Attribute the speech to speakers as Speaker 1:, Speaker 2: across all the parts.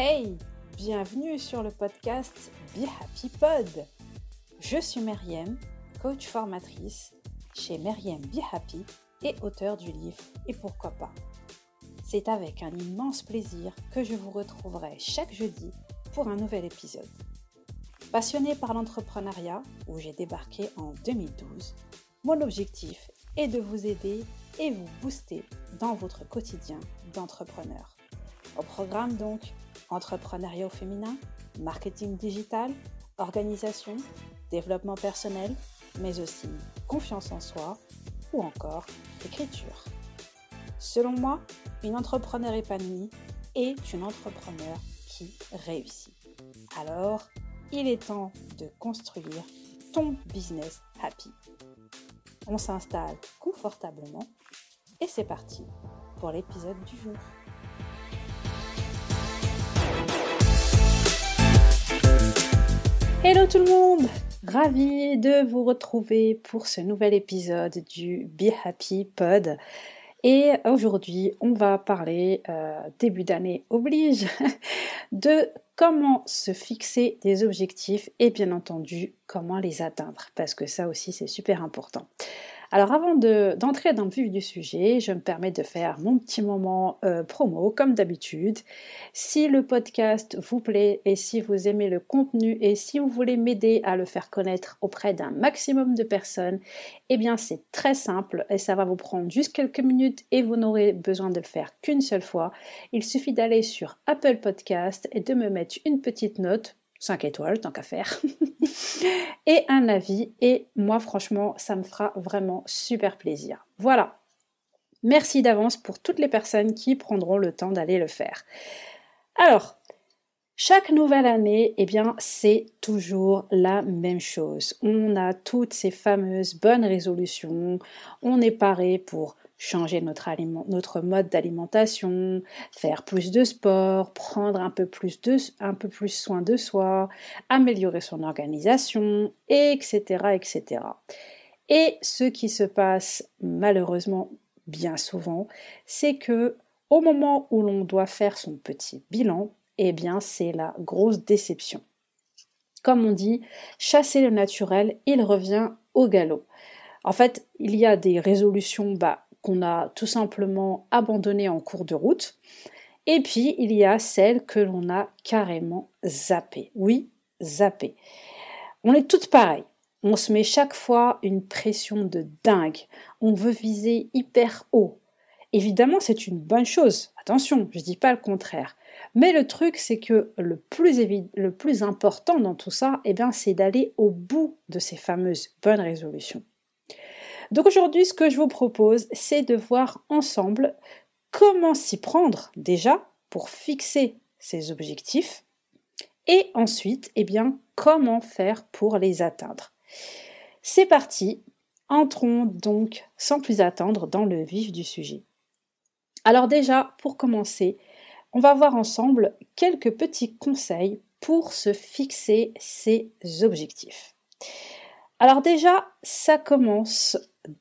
Speaker 1: Hey, bienvenue sur le podcast Be Happy Pod. Je suis Meriem, coach formatrice chez Meriem Be Happy et auteur du livre Et pourquoi pas. C'est avec un immense plaisir que je vous retrouverai chaque jeudi pour un nouvel épisode. Passionnée par l'entrepreneuriat, où j'ai débarqué en 2012, mon objectif est de vous aider et vous booster dans votre quotidien d'entrepreneur. Au programme donc, entrepreneuriat au féminin, marketing digital, organisation, développement personnel, mais aussi confiance en soi ou encore écriture. Selon moi, une entrepreneur épanouie est une entrepreneur qui réussit. Alors, il est temps de construire ton business happy. On s'installe confortablement et c'est parti pour l'épisode du jour. Hello tout le monde ravie de vous retrouver pour ce nouvel épisode du Be Happy Pod. Et aujourd'hui, on va parler, euh, début d'année oblige, de comment se fixer des objectifs et bien entendu comment les atteindre, parce que ça aussi c'est super important. Alors avant d'entrer dans le vif du sujet, je me permets de faire mon petit moment euh, promo comme d'habitude. Si le podcast vous plaît et si vous aimez le contenu et si vous voulez m'aider à le faire connaître auprès d'un maximum de personnes, eh bien c'est très simple et ça va vous prendre juste quelques minutes et vous n'aurez besoin de le faire qu'une seule fois. Il suffit d'aller sur Apple Podcast et de me mettre une petite note 5 étoiles, tant qu'à faire, et un avis. Et moi, franchement, ça me fera vraiment super plaisir. Voilà. Merci d'avance pour toutes les personnes qui prendront le temps d'aller le faire. Alors, chaque nouvelle année, eh bien, c'est toujours la même chose. On a toutes ces fameuses bonnes résolutions. On est paré pour changer notre, notre mode d'alimentation, faire plus de sport, prendre un peu, plus de, un peu plus soin de soi, améliorer son organisation, etc., etc. Et ce qui se passe malheureusement bien souvent, c'est que au moment où l'on doit faire son petit bilan, eh bien c'est la grosse déception. Comme on dit, chasser le naturel, il revient au galop. En fait, il y a des résolutions bah, qu'on a tout simplement abandonné en cours de route. Et puis, il y a celles que l'on a carrément zappées. Oui, zappées. On est toutes pareilles. On se met chaque fois une pression de dingue. On veut viser hyper haut. Évidemment, c'est une bonne chose. Attention, je ne dis pas le contraire. Mais le truc, c'est que le plus, le plus, important dans tout ça, eh c'est d'aller au bout de ces fameuses bonnes résolutions. Donc aujourd'hui, ce que je vous propose, c'est de voir ensemble comment s'y prendre déjà pour fixer ses objectifs et ensuite, eh bien, comment faire pour les atteindre. C'est parti, entrons donc sans plus attendre dans le vif du sujet. Alors déjà, pour commencer, on va voir ensemble quelques petits conseils pour se fixer ses objectifs. Alors déjà, ça commence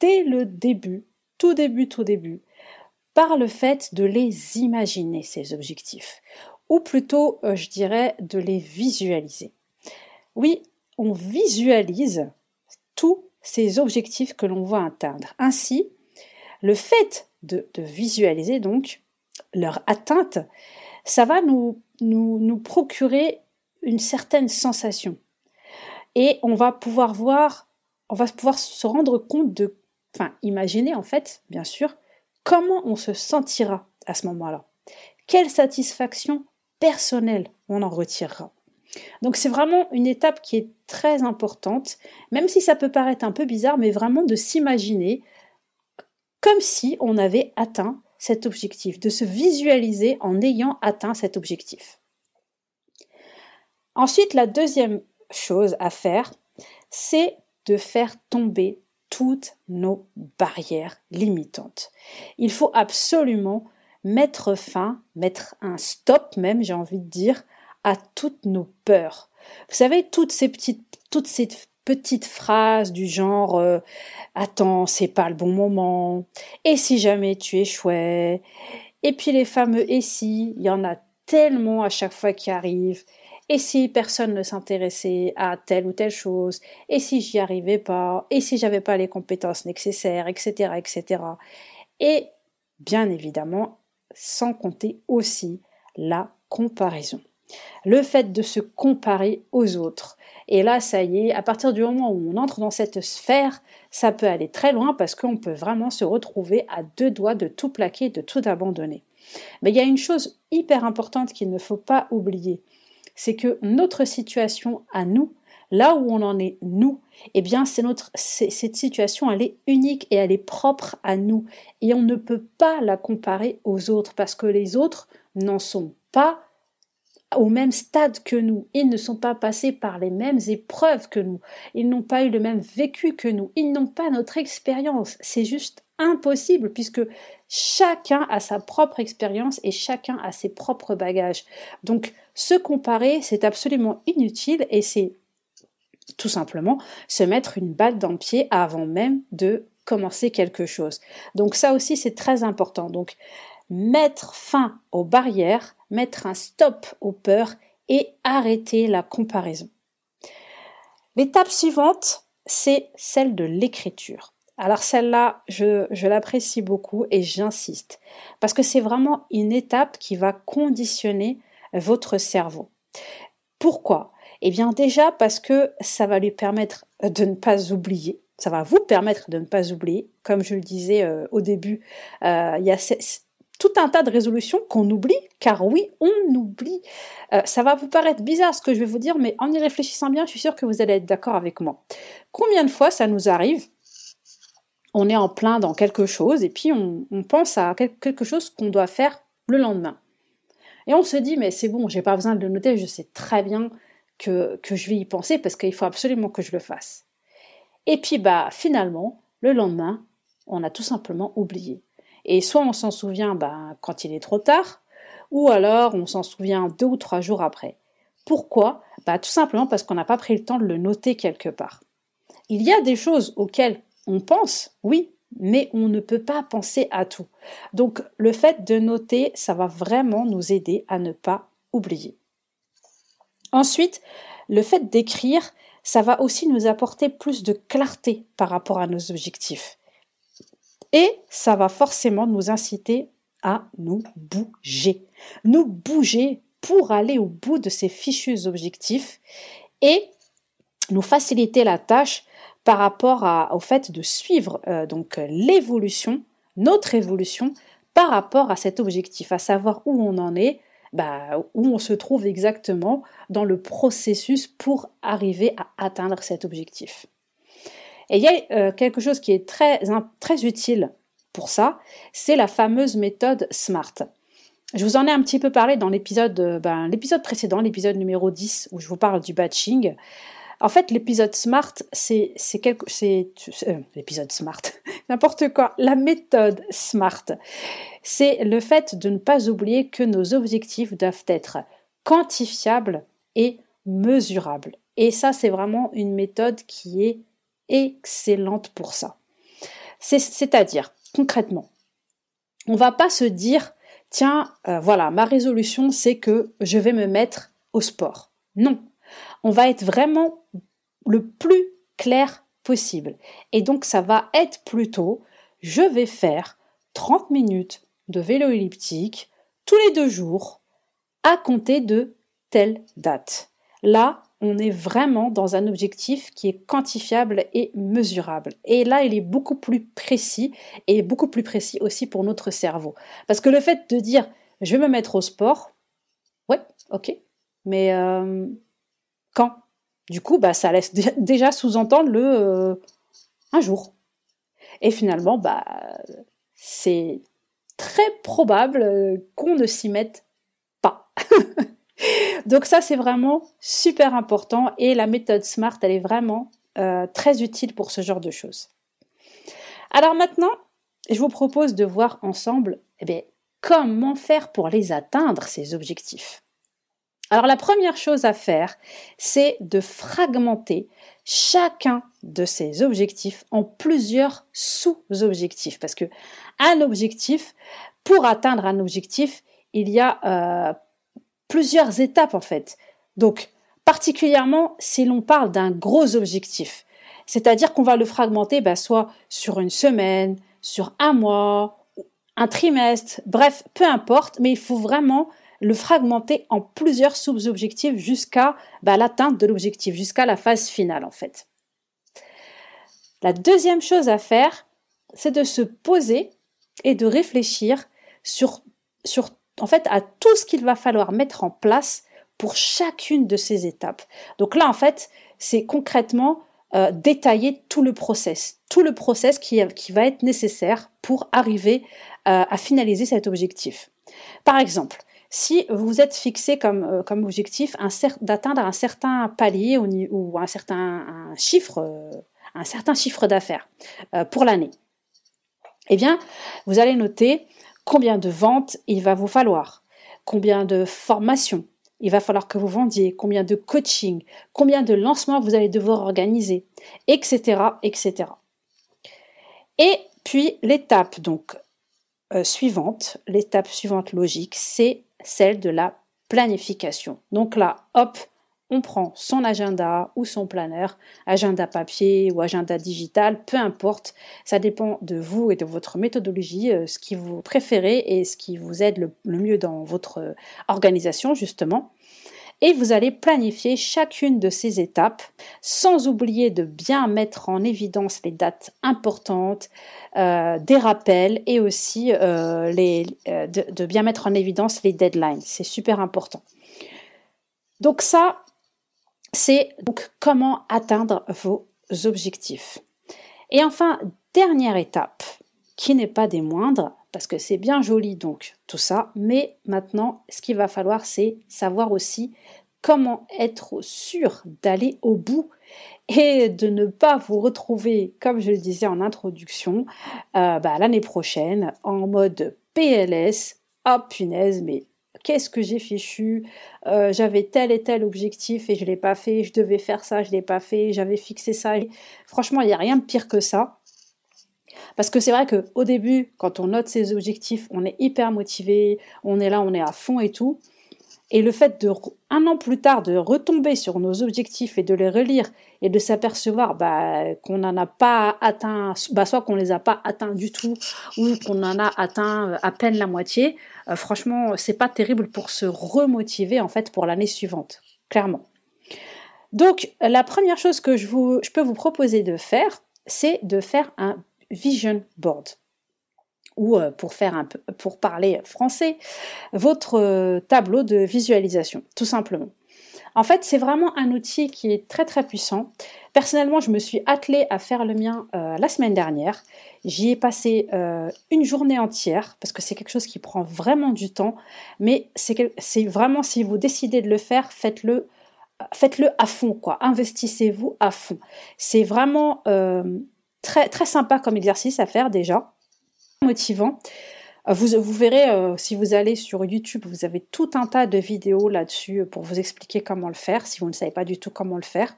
Speaker 1: dès le début, tout début, tout début, par le fait de les imaginer, ces objectifs, ou plutôt, euh, je dirais, de les visualiser. Oui, on visualise tous ces objectifs que l'on va atteindre. Ainsi, le fait de, visualiser donc leur atteinte, ça va nous procurer une certaine sensation. Et on va pouvoir voir on va pouvoir se rendre compte de, enfin, imaginer en fait, bien sûr, comment on se sentira à ce moment-là. Quelle satisfaction personnelle on en retirera. Donc c'est vraiment une étape qui est très importante, même si ça peut paraître un peu bizarre, mais vraiment de s'imaginer comme si on avait atteint cet objectif, de se visualiser en ayant atteint cet objectif. Ensuite, la deuxième chose à faire, c'est de faire tomber toutes nos barrières limitantes. Il faut absolument mettre fin, mettre un stop même, j'ai envie de dire, à toutes nos peurs. Vous savez, toutes ces petites, toutes ces petites phrases du genre euh, Attends, c'est pas le bon moment, et si jamais tu échouais, et puis les fameux et si, il y en a tellement à chaque fois qui arrivent et si personne ne s'intéressait à telle ou telle chose, et si j'y arrivais pas, et si j'avais pas les compétences nécessaires, etc., etc. Et bien évidemment, sans compter aussi la comparaison. Le fait de se comparer aux autres. Et là, ça y est, à partir du moment où on entre dans cette sphère, ça peut aller très loin parce qu'on peut vraiment se retrouver à deux doigts de tout plaquer, de tout abandonner. Mais il y a une chose hyper importante qu'il ne faut pas oublier, c'est que notre situation à nous, là où on en est nous, eh bien c'est notre cette situation elle est unique et elle est propre à nous et on ne peut pas la comparer aux autres parce que les autres n'en sont pas au même stade que nous, ils ne sont pas passés par les mêmes épreuves que nous, ils n'ont pas eu le même vécu que nous, ils n'ont pas notre expérience, c'est juste impossible puisque chacun a sa propre expérience et chacun a ses propres bagages. Donc se comparer, c'est absolument inutile et c'est tout simplement se mettre une balle dans le pied avant même de commencer quelque chose. Donc ça aussi c'est très important. Donc mettre fin aux barrières, mettre un stop aux peurs et arrêter la comparaison. L'étape suivante, c'est celle de l'écriture. Alors celle-là, je, l'apprécie beaucoup et j'insiste, parce que c'est vraiment une étape qui va conditionner votre cerveau. Pourquoi Eh bien déjà parce que ça va lui permettre de ne pas oublier, ça va vous permettre de ne pas oublier, comme je le disais euh, au début, euh, il y a tout un tas de résolutions qu'on oublie, car oui, on oublie. Euh, ça va vous paraître bizarre ce que je vais vous dire, mais en y réfléchissant bien, je suis sûre que vous allez être d'accord avec moi. Combien de fois ça nous arrive on est en plein dans quelque chose et puis on, pense à quelque chose qu'on doit faire le lendemain. Et on se dit, mais c'est bon, j'ai pas besoin de le noter, je sais très bien que, je vais y penser parce qu'il faut absolument que je le fasse. Et puis, bah, finalement, le lendemain, on a tout simplement oublié. Et soit on s'en souvient bah, quand il est trop tard, ou alors on s'en souvient deux ou trois jours après. Pourquoi bah, Tout simplement parce qu'on n'a pas pris le temps de le noter quelque part. Il y a des choses auxquelles on pense, oui, mais on ne peut pas penser à tout. Donc le fait de noter, ça va vraiment nous aider à ne pas oublier. Ensuite, le fait d'écrire, ça va aussi nous apporter plus de clarté par rapport à nos objectifs. Et ça va forcément nous inciter à nous bouger. Nous bouger pour aller au bout de ces fichus objectifs et nous faciliter la tâche par rapport au fait de suivre euh, donc l'évolution, notre évolution, par rapport à cet objectif, à savoir où on en est, bah, où on se trouve exactement dans le processus pour arriver à atteindre cet objectif. Et il y a euh, quelque chose qui est très, très utile pour ça, c'est la fameuse méthode SMART. Je vous en ai un petit peu parlé dans l'épisode euh, ben, précédent, l'épisode numéro 10, où je vous parle du batching. En fait, l'épisode smart, c'est quelque, c'est euh, l'épisode smart, n'importe quoi. La méthode smart, c'est le fait de ne pas oublier que nos objectifs doivent être quantifiables et mesurables. Et ça, c'est vraiment une méthode qui est excellente pour ça. C'est-à-dire, concrètement, on ne va pas se dire, tiens, euh, voilà, ma résolution, c'est que je vais me mettre au sport. Non, on va être vraiment le plus clair possible. Et donc ça va être plutôt, je vais faire 30 minutes de vélo elliptique tous les deux jours à compter de telle date. Là, on est vraiment dans un objectif qui est quantifiable et mesurable. Et là, il est beaucoup plus précis et beaucoup plus précis aussi pour notre cerveau. Parce que le fait de dire je vais me mettre au sport, ouais, ok, mais euh, quand du coup, bah, ça laisse déjà sous-entendre le euh, un jour. Et finalement, bah, c'est très probable euh, qu'on ne s'y mette pas. Donc ça, c'est vraiment super important et la méthode SMART, elle est vraiment euh, très utile pour ce genre de choses. Alors maintenant, je vous propose de voir ensemble eh comment faire pour les atteindre, ces objectifs. Alors la première chose à faire, c'est de fragmenter chacun de ces objectifs en plusieurs sous-objectifs. Parce que un objectif, pour atteindre un objectif, il y a euh, plusieurs étapes en fait. Donc, particulièrement si l'on parle d'un gros objectif, c'est-à-dire qu'on va le fragmenter bah, soit sur une semaine, sur un mois, un trimestre, bref, peu importe, mais il faut vraiment le fragmenter en plusieurs sous-objectifs jusqu'à bah, l'atteinte de l'objectif, jusqu'à la phase finale en fait. La deuxième chose à faire, c'est de se poser et de réfléchir sur, sur en fait à tout ce qu'il va falloir mettre en place pour chacune de ces étapes. Donc là en fait, c'est concrètement euh, détailler tout le process, tout le process qui, qui va être nécessaire pour arriver euh, à finaliser cet objectif. Par exemple, si vous êtes fixé comme, euh, comme objectif d'atteindre un certain palier ou, un certain chiffre, euh, un certain chiffre d'affaires euh, pour l'année, eh bien, vous allez noter combien de ventes il va vous falloir, combien de formations il va falloir que vous vendiez, combien de coaching, combien de lancements vous allez devoir organiser, etc., etc. Et puis l'étape donc suivante, l'étape suivante logique, c'est celle de la planification. Donc là, hop, on prend son agenda ou son planeur, agenda papier ou agenda digital, peu importe, ça dépend de vous et de votre méthodologie, euh, ce qui vous préférez et ce qui vous aide le mieux dans votre euh, organisation justement et vous allez planifier chacune de ces étapes sans oublier de bien mettre en évidence les dates importantes, euh, des rappels et aussi euh, les, euh, de, de bien mettre en évidence les deadlines. C'est super important. Donc ça, c'est donc comment atteindre vos objectifs. Et enfin, dernière étape, qui n'est pas des moindres, parce que c'est bien joli donc tout ça, mais maintenant ce qu'il va falloir c'est savoir aussi comment être sûr d'aller au bout et de ne pas vous retrouver, comme je le disais en introduction, euh, bah, l'année prochaine en mode PLS, ah punaise, mais qu'est-ce que j'ai fichu euh, J'avais tel et tel objectif et je ne l'ai pas fait, je devais faire ça, je ne l'ai pas fait, j'avais fixé ça. Franchement, il n'y a rien de pire que ça. Parce que c'est vrai que au début, quand on note ses objectifs, on est hyper motivé, on est là, on est à fond et tout. Et le fait de un an plus tard de retomber sur nos objectifs et de les relire et de s'apercevoir bah, qu'on n'en a pas atteint, bah, soit qu'on les a pas atteints du tout ou qu'on en a atteint euh, à peine la moitié, franchement, euh, franchement, c'est pas terrible pour se remotiver en fait pour l'année suivante, clairement. Donc la première chose que je, vous, je peux vous proposer de faire, c'est de faire un vision board ou euh, pour faire un pour parler français, votre euh, tableau de visualisation, tout simplement. En fait, c'est vraiment un outil qui est très très puissant. Personnellement, je me suis attelée à faire le mien euh, la semaine dernière. J'y ai passé une journée entière parce que c'est quelque chose qui prend vraiment du temps. Mais c'est vraiment si vous décidez de le faire, faites-le faites-le à fond, quoi. Investissez-vous à fond. C'est vraiment Très, très sympa comme exercice à faire déjà, motivant. Euh, vous, vous verrez, euh, si vous allez sur YouTube, vous avez tout un tas de vidéos là-dessus euh, pour vous expliquer comment le faire, si vous ne savez pas du tout comment le faire.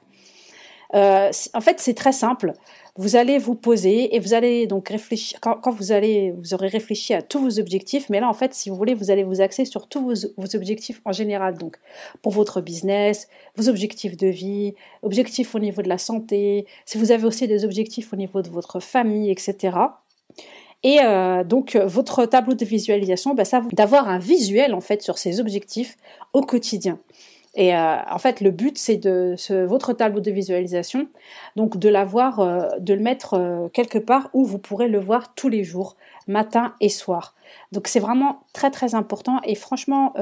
Speaker 1: en fait, c'est très simple. Vous allez vous poser et vous allez donc réfléchir. Quand, vous allez, vous aurez réfléchi à tous vos objectifs, mais là en fait, si vous voulez, vous allez vous axer sur tous vos, objectifs en général. Donc, pour votre business, vos objectifs de vie, objectifs au niveau de la santé. Si vous avez aussi des objectifs au niveau de votre famille, etc. Et euh, donc votre tableau de visualisation, bah, ça d'avoir un visuel en fait sur ces objectifs au quotidien. Et euh, en fait, le but, c'est de ce, votre tableau de visualisation, donc de l'avoir, euh, de le mettre euh, quelque part où vous pourrez le voir tous les jours, matin et soir. Donc c'est vraiment très très important et franchement,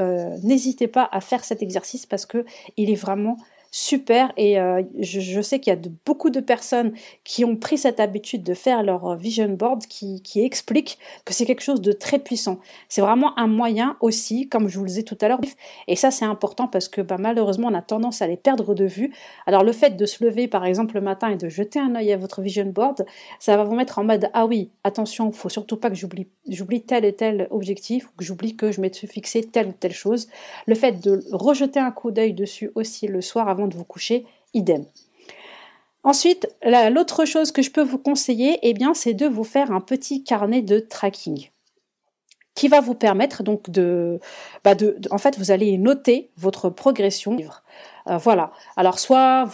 Speaker 1: n'hésitez pas à faire cet exercice parce que il est vraiment super. Et euh, je, sais qu'il y a beaucoup de personnes qui ont pris cette habitude de faire leur euh, vision board qui, explique que c'est quelque chose de très puissant. C'est vraiment un moyen aussi, comme je vous le disais tout à l'heure, et ça c'est important parce que bah, malheureusement on a tendance à les perdre de vue. Alors le fait de se lever par exemple le matin et de jeter un œil à votre vision board, ça va vous mettre en mode ah oui, attention, il faut surtout pas que j'oublie tel et tel objectif ou que j'oublie que je m'étais fixé telle ou telle chose. Le fait de rejeter un coup d'œil dessus aussi le soir avant de vous coucher, idem. Ensuite, l'autre chose que je peux vous conseiller, et eh bien, c'est de vous faire un petit carnet de tracking qui va vous permettre donc de, bah, en fait, vous allez noter votre progression. Euh, voilà. Alors, soit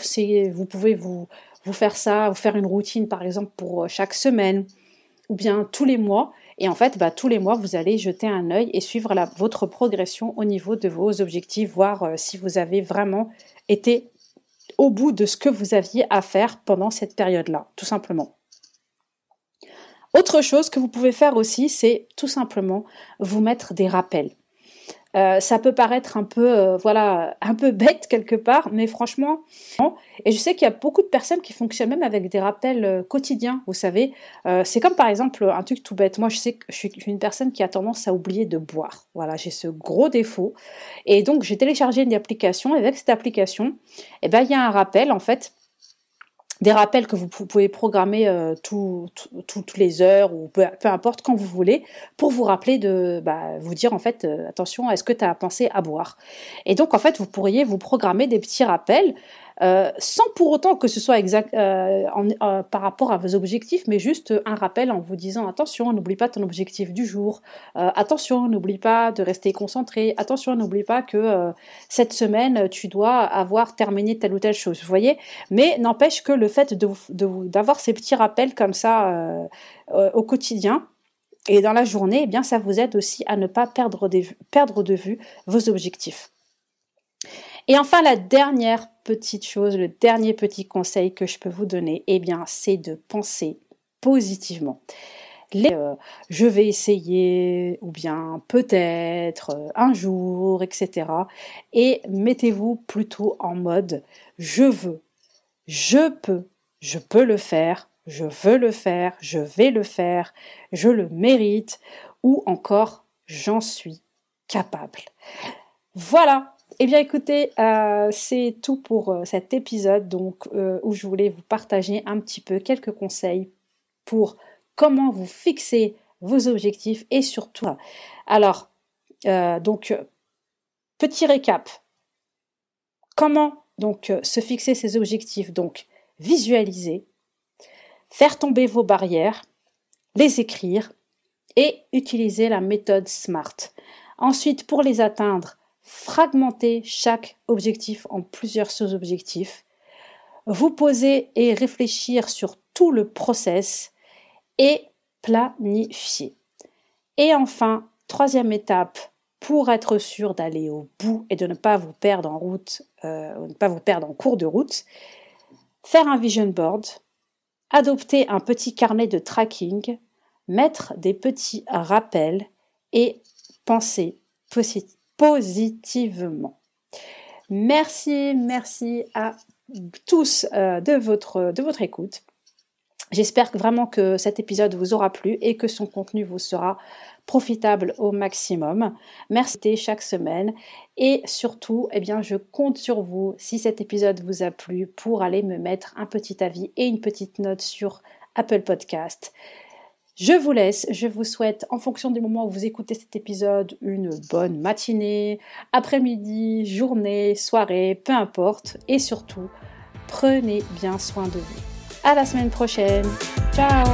Speaker 1: vous pouvez vous, vous faire ça, vous faire une routine par exemple pour euh, chaque semaine ou bien tous les mois. Et en fait, bah, tous les mois, vous allez jeter un œil et suivre votre progression au niveau de vos objectifs, voir euh, si vous avez vraiment été au bout de ce que vous aviez à faire pendant cette période-là, tout simplement. Autre chose que vous pouvez faire aussi, c'est tout simplement vous mettre des rappels. Euh, ça peut paraître un peu, euh, voilà, un peu bête quelque part, mais franchement, et je sais qu'il y a beaucoup de personnes qui fonctionnent même avec des rappels euh, quotidiens, vous savez. c'est comme par exemple un truc tout bête. Moi, je sais que je suis une personne qui a tendance à oublier de boire. Voilà, j'ai ce gros défaut. Et donc, j'ai téléchargé une application. Et avec cette application, eh ben, il y a un rappel en fait des rappels que vous pouvez programmer euh, toutes les heures ou peu, importe quand vous voulez pour vous rappeler de bah, vous dire en fait euh, attention est-ce que tu as pensé à boire et donc en fait vous pourriez vous programmer des petits rappels euh, sans pour autant que ce soit exact euh, euh, par rapport à vos objectifs, mais juste un rappel en vous disant attention, n'oublie pas ton objectif du jour, attention, n'oublie pas de rester concentré, attention, n'oublie pas que cette semaine tu dois avoir terminé telle ou telle chose, vous voyez. Mais n'empêche que le fait d'avoir ces petits rappels comme ça au quotidien, et dans la journée, eh bien, ça vous aide aussi à ne pas perdre, perdre de vue vos objectifs. Et enfin, la dernière petite chose, le dernier petit conseil que je peux vous donner, eh bien, c'est de penser positivement. Euh, je vais essayer ou bien peut-être euh, un jour, etc. Et mettez-vous plutôt en mode je veux, je peux, je peux le faire, je veux le faire, je vais le faire, je le mérite ou encore j'en suis capable. Voilà, eh bien écoutez, euh, c'est tout pour euh, cet épisode donc, euh, où je voulais vous partager un petit peu quelques conseils pour comment vous fixer vos objectifs et surtout. Alors, donc, petit récap. Comment donc se fixer ses objectifs Donc, visualiser, faire tomber vos barrières, les écrire et utiliser la méthode SMART. Ensuite, pour les atteindre, fragmenter chaque objectif en plusieurs sous-objectifs, vous poser et réfléchir sur tout le process et planifier. Et enfin, troisième étape, pour être sûr d'aller au bout et de ne pas vous perdre en route, euh, ne pas vous perdre en cours de route, faire un vision board, adopter un petit carnet de tracking, mettre des petits rappels et penser positivement positivement. Merci, merci à tous euh, de, votre, de votre écoute. J'espère vraiment que cet épisode vous aura plu et que son contenu vous sera profitable au maximum. Merci chaque semaine et surtout, eh bien, je compte sur vous si cet épisode vous a plu pour aller me mettre un petit avis et une petite note sur Apple Podcast. Je vous laisse, je vous souhaite, en fonction du moment où vous écoutez cet épisode, une bonne matinée, après-midi, journée, soirée, peu importe. Et surtout, prenez bien soin de vous. À la semaine prochaine. Ciao